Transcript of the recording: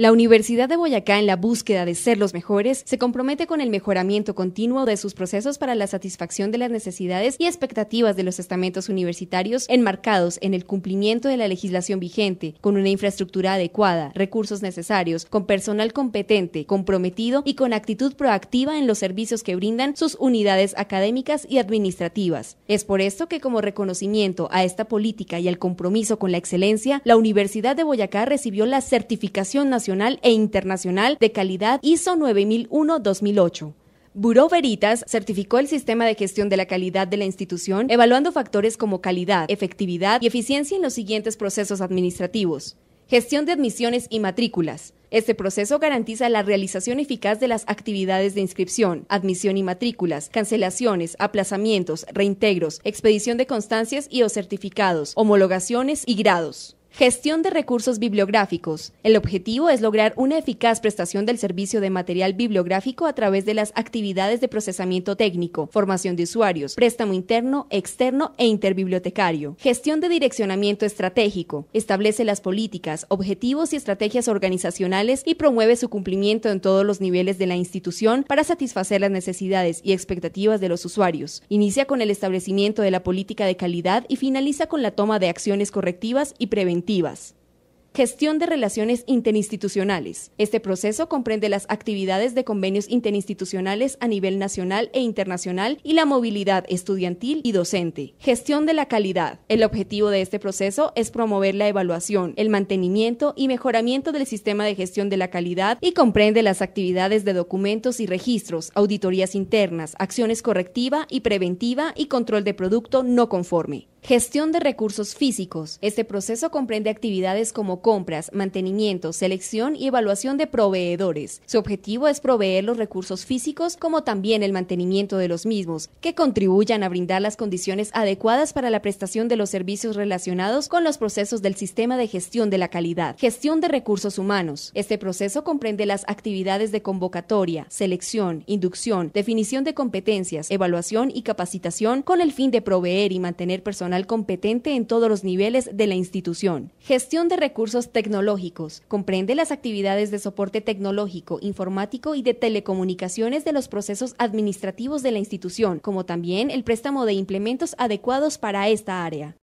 La Universidad de Boyacá, en la búsqueda de ser los mejores, se compromete con el mejoramiento continuo de sus procesos para la satisfacción de las necesidades y expectativas de los estamentos universitarios enmarcados en el cumplimiento de la legislación vigente, con una infraestructura adecuada, recursos necesarios, con personal competente, comprometido y con actitud proactiva en los servicios que brindan sus unidades académicas y administrativas. Es por esto que como reconocimiento a esta política y al compromiso con la excelencia, la Universidad de Boyacá recibió la certificación nacional nacional e internacional de calidad ISO 9001-2008. Buró Veritas certificó el sistema de gestión de la calidad de la institución evaluando factores como calidad, efectividad y eficiencia en los siguientes procesos administrativos. Gestión de admisiones y matrículas. Este proceso garantiza la realización eficaz de las actividades de inscripción, admisión y matrículas, cancelaciones, aplazamientos, reintegros, expedición de constancias y o certificados, homologaciones y grados. Gestión de recursos bibliográficos. El objetivo es lograr una eficaz prestación del servicio de material bibliográfico a través de las actividades de procesamiento técnico, formación de usuarios, préstamo interno, externo e interbibliotecario. Gestión de direccionamiento estratégico. Establece las políticas, objetivos y estrategias organizacionales y promueve su cumplimiento en todos los niveles de la institución para satisfacer las necesidades y expectativas de los usuarios. Inicia con el establecimiento de la política de calidad y finaliza con la toma de acciones correctivas y preventivas Gestión de relaciones interinstitucionales. Este proceso comprende las actividades de convenios interinstitucionales a nivel nacional e internacional y la movilidad estudiantil y docente. Gestión de la calidad. El objetivo de este proceso es promover la evaluación, el mantenimiento y mejoramiento del sistema de gestión de la calidad y comprende las actividades de documentos y registros, auditorías internas, acciones correctiva y preventiva y control de producto no conforme. Gestión de recursos físicos. Este proceso comprende actividades como compras, mantenimiento, selección y evaluación de proveedores. Su objetivo es proveer los recursos físicos como también el mantenimiento de los mismos, que contribuyan a brindar las condiciones adecuadas para la prestación de los servicios relacionados con los procesos del sistema de gestión de la calidad. Gestión de recursos humanos. Este proceso comprende las actividades de convocatoria, selección, inducción, definición de competencias, evaluación y capacitación con el fin de proveer y mantener personas competente en todos los niveles de la institución. Gestión de recursos tecnológicos. Comprende las actividades de soporte tecnológico, informático y de telecomunicaciones de los procesos administrativos de la institución, como también el préstamo de implementos adecuados para esta área.